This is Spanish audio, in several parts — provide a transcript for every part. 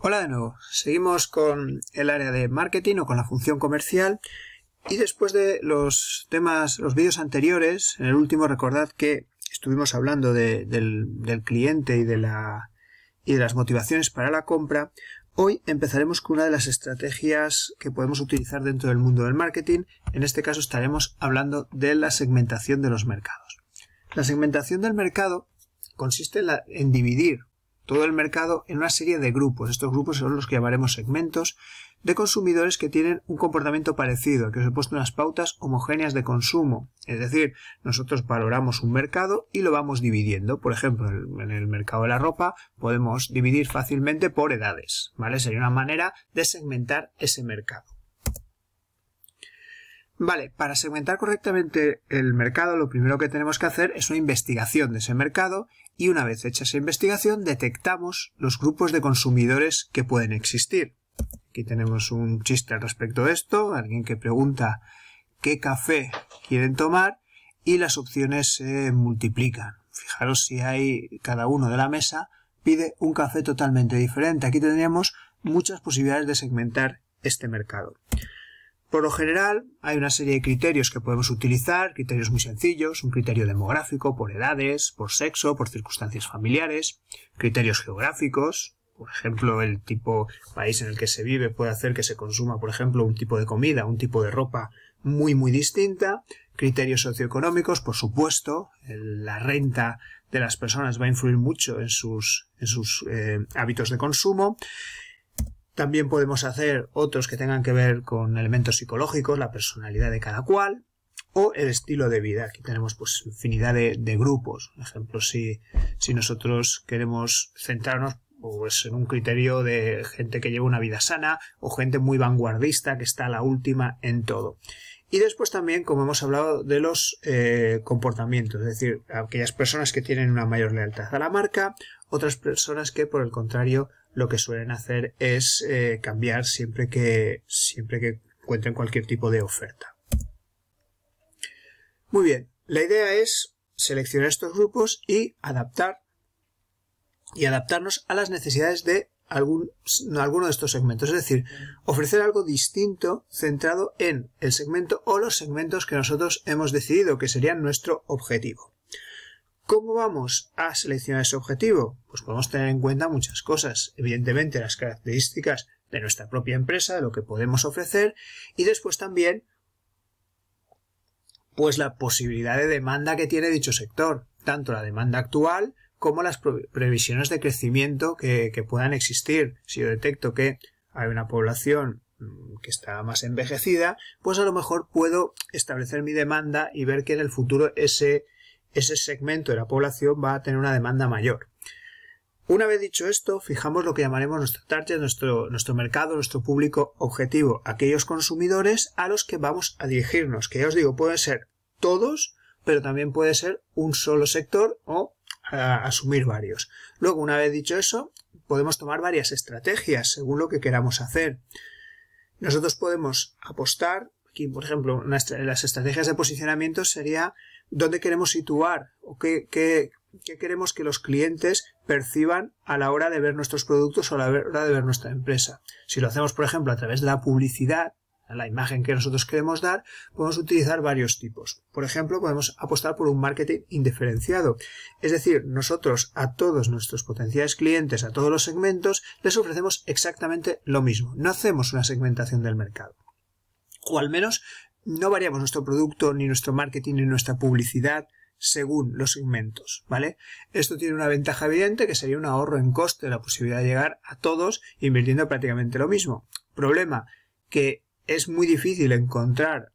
Hola de nuevo, seguimos con el área de marketing o con la función comercial y después de los temas, los vídeos anteriores, en el último recordad que estuvimos hablando del, cliente y de, las motivaciones para la compra, hoy empezaremos con una de las estrategias que podemos utilizar dentro del mundo del marketing, en este caso estaremos hablando de la segmentación de los mercados. La segmentación del mercado consiste en dividir todo el mercado en una serie de grupos. Estos grupos son los que llamaremos segmentos de consumidores que tienen un comportamiento parecido, que os he puesto unas pautas homogéneas de consumo. Es decir, nosotros valoramos un mercado y lo vamos dividiendo. Por ejemplo, en el mercado de la ropa podemos dividir fácilmente por edades. ¿Vale? Sería una manera de segmentar ese mercado. Vale, para segmentar correctamente el mercado lo primero que tenemos que hacer es una investigación de ese mercado y una vez hecha esa investigación detectamos los grupos de consumidores que pueden existir. Aquí tenemos un chiste al respecto de esto, alguien que pregunta qué café quieren tomar y las opciones se multiplican. Fijaros si hay cada uno de la mesa pide un café totalmente diferente. Aquí tendríamos muchas posibilidades de segmentar este mercado. Por lo general, hay una serie de criterios que podemos utilizar, criterios muy sencillos, un criterio demográfico por edades, por sexo, por circunstancias familiares, criterios geográficos, por ejemplo, el tipo país en el que se vive puede hacer que se consuma, por ejemplo, un tipo de comida, un tipo de ropa muy, muy distinta, criterios socioeconómicos, por supuesto, la renta de las personas va a influir mucho en sus, en sus eh, hábitos de consumo también podemos hacer otros que tengan que ver con elementos psicológicos, la personalidad de cada cual o el estilo de vida. Aquí tenemos pues infinidad de, grupos. Por ejemplo, si, si nosotros queremos centrarnos pues, en un criterio de gente que lleva una vida sana o gente muy vanguardista que está a la última en todo. Y después también, como hemos hablado, de los eh, comportamientos, es decir, aquellas personas que tienen una mayor lealtad a la marca, otras personas que por el contrario lo que suelen hacer es eh, cambiar siempre que, siempre que encuentren cualquier tipo de oferta. Muy bien, la idea es seleccionar estos grupos y adaptar y adaptarnos a las necesidades de algún, alguno de estos segmentos. Es decir, ofrecer algo distinto centrado en el segmento o los segmentos que nosotros hemos decidido que serían nuestro objetivo. ¿Cómo vamos a seleccionar ese objetivo? Pues podemos tener en cuenta muchas cosas, evidentemente las características de nuestra propia empresa, de lo que podemos ofrecer y después también pues la posibilidad de demanda que tiene dicho sector, tanto la demanda actual como las previsiones de crecimiento que, que puedan existir. Si yo detecto que hay una población mm, que está más envejecida, pues a lo mejor puedo establecer mi demanda y ver que en el futuro ese ese segmento de la población va a tener una demanda mayor. Una vez dicho esto, fijamos lo que llamaremos nuestro target, nuestro, nuestro mercado, nuestro público objetivo, aquellos consumidores a los que vamos a dirigirnos, que ya os digo, pueden ser todos, pero también puede ser un solo sector o asumir varios. Luego, una vez dicho eso, podemos tomar varias estrategias según lo que queramos hacer. Nosotros podemos apostar, aquí por ejemplo, las estrategias de posicionamiento sería dónde queremos situar o qué, qué, queremos que los clientes perciban a la hora de ver nuestros productos o a la hora de ver nuestra empresa. Si lo hacemos, por ejemplo, a través de la publicidad, la imagen que nosotros queremos dar, podemos utilizar varios tipos. Por ejemplo, podemos apostar por un marketing indiferenciado. Es decir, nosotros a todos nuestros potenciales clientes, a todos los segmentos, les ofrecemos exactamente lo mismo. No hacemos una segmentación del mercado o al menos no variamos nuestro producto, ni nuestro marketing, ni nuestra publicidad según los segmentos, ¿vale? Esto tiene una ventaja evidente que sería un ahorro en coste, la posibilidad de llegar a todos invirtiendo prácticamente lo mismo. Problema, que es muy difícil encontrar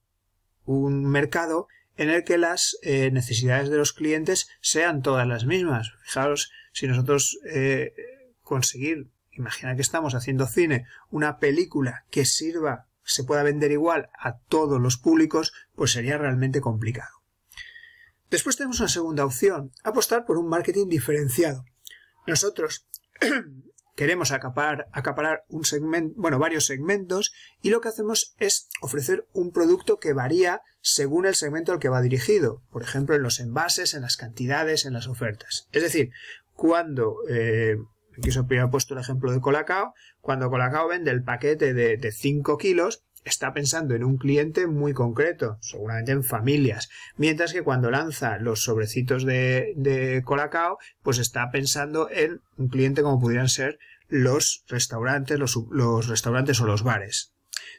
un mercado en el que las eh, necesidades de los clientes sean todas las mismas. Fijaros, si nosotros eh, conseguir, imagina que estamos haciendo cine, una película que sirva se pueda vender igual a todos los públicos, pues sería realmente complicado. Después tenemos una segunda opción, apostar por un marketing diferenciado. Nosotros queremos acaparar, acaparar un segmento, bueno, varios segmentos y lo que hacemos es ofrecer un producto que varía según el segmento al que va dirigido, por ejemplo, en los envases, en las cantidades, en las ofertas. Es decir, cuando eh, Aquí os ha puesto el ejemplo de Colacao. Cuando Colacao vende el paquete de, de 5 kilos, está pensando en un cliente muy concreto, seguramente en familias, mientras que cuando lanza los sobrecitos de, de, Colacao, pues está pensando en un cliente como pudieran ser los restaurantes, los restaurantes o los bares.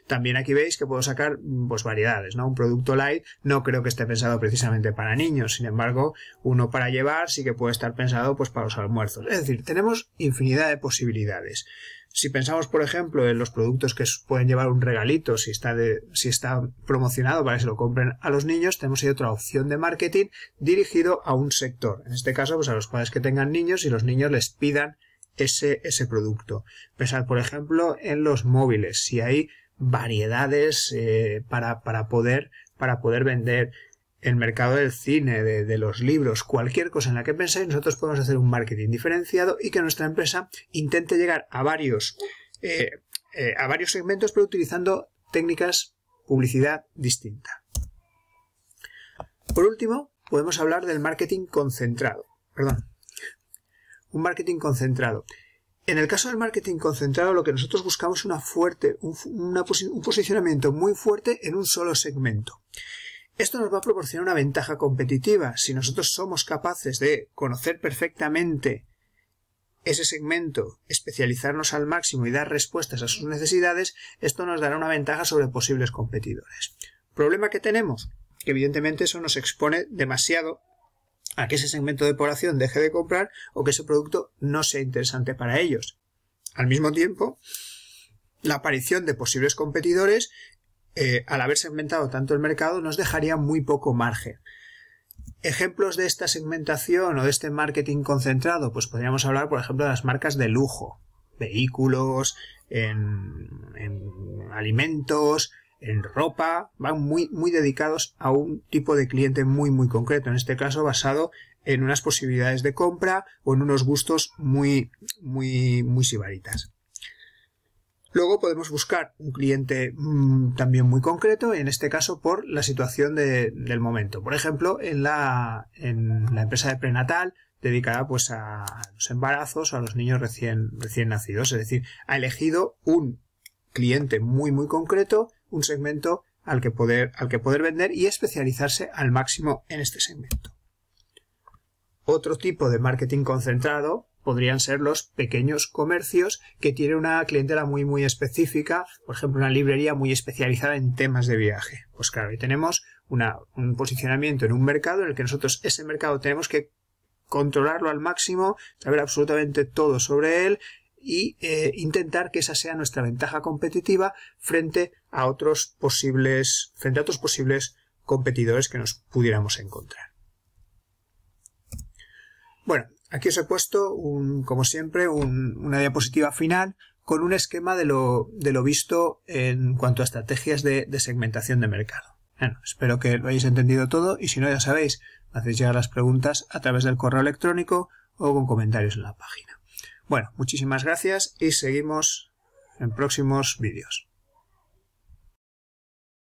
También aquí veis que puedo sacar mm, pues variedades, ¿no? Un producto light no creo que esté pensado precisamente para niños, sin embargo, uno para llevar sí que puede estar pensado pues para los almuerzos. Es decir, tenemos infinidad de posibilidades. Si pensamos, por ejemplo, en los productos que pueden llevar un regalito, si está, si está promocionado para que se lo compren a los niños, tenemos ahí otra opción de marketing dirigido a un sector. En este caso, pues a los padres que tengan niños y los niños les pidan ese, ese producto. Pensad, por ejemplo, en los móviles. Si hay variedades eh, para, poder, para poder vender el mercado del cine, de, los libros, cualquier cosa en la que penséis, nosotros podemos hacer un marketing diferenciado y que nuestra empresa intente llegar a varios, eh, eh, a varios segmentos, pero utilizando técnicas publicidad distinta. Por último, podemos hablar del marketing concentrado. Perdón. Un marketing concentrado. En el caso del marketing concentrado, lo que nosotros buscamos es una fuerte, un, posicionamiento muy fuerte en un solo segmento. Esto nos va a proporcionar una ventaja competitiva. Si nosotros somos capaces de conocer perfectamente ese segmento, especializarnos al máximo y dar respuestas a sus necesidades, esto nos dará una ventaja sobre posibles competidores. ¿Problema que tenemos? Que evidentemente eso nos expone demasiado a que ese segmento de población deje de comprar o que ese producto no sea interesante para ellos. Al mismo tiempo, la aparición de posibles competidores, eh, al haber segmentado tanto el mercado, nos dejaría muy poco margen. Ejemplos de esta segmentación o de este marketing concentrado, pues podríamos hablar, por ejemplo, de las marcas de lujo, vehículos, en alimentos, en ropa, van muy, muy dedicados a un tipo de cliente muy, muy concreto, en este caso basado en unas posibilidades de compra o en unos gustos muy, muy, muy sibaritas. Luego podemos buscar un cliente mm, también muy concreto, en este caso por la situación del momento. Por ejemplo, en la, empresa de prenatal dedicada pues a los embarazos o a los niños recién, recién nacidos. Es decir, ha elegido un cliente muy muy concreto un segmento al que poder, al que poder vender y especializarse al máximo en este segmento. Otro tipo de marketing concentrado podrían ser los pequeños comercios que tienen una clientela muy muy específica, por ejemplo una librería muy especializada en temas de viaje. Pues claro, ahí tenemos un posicionamiento en un mercado en el que nosotros ese mercado tenemos que controlarlo al máximo, saber absolutamente todo sobre él y eh, intentar que esa sea nuestra ventaja competitiva frente a otros posibles, frente a otros posibles competidores que nos pudiéramos encontrar. Bueno, aquí os he puesto, un, como siempre, una diapositiva final con un esquema de lo, visto en cuanto a estrategias de, de segmentación de mercado. Bueno, espero que lo hayáis entendido todo y si no, ya sabéis, hacéis llegar las preguntas a través del correo electrónico o con comentarios en la página. Bueno, muchísimas gracias y seguimos en próximos vídeos.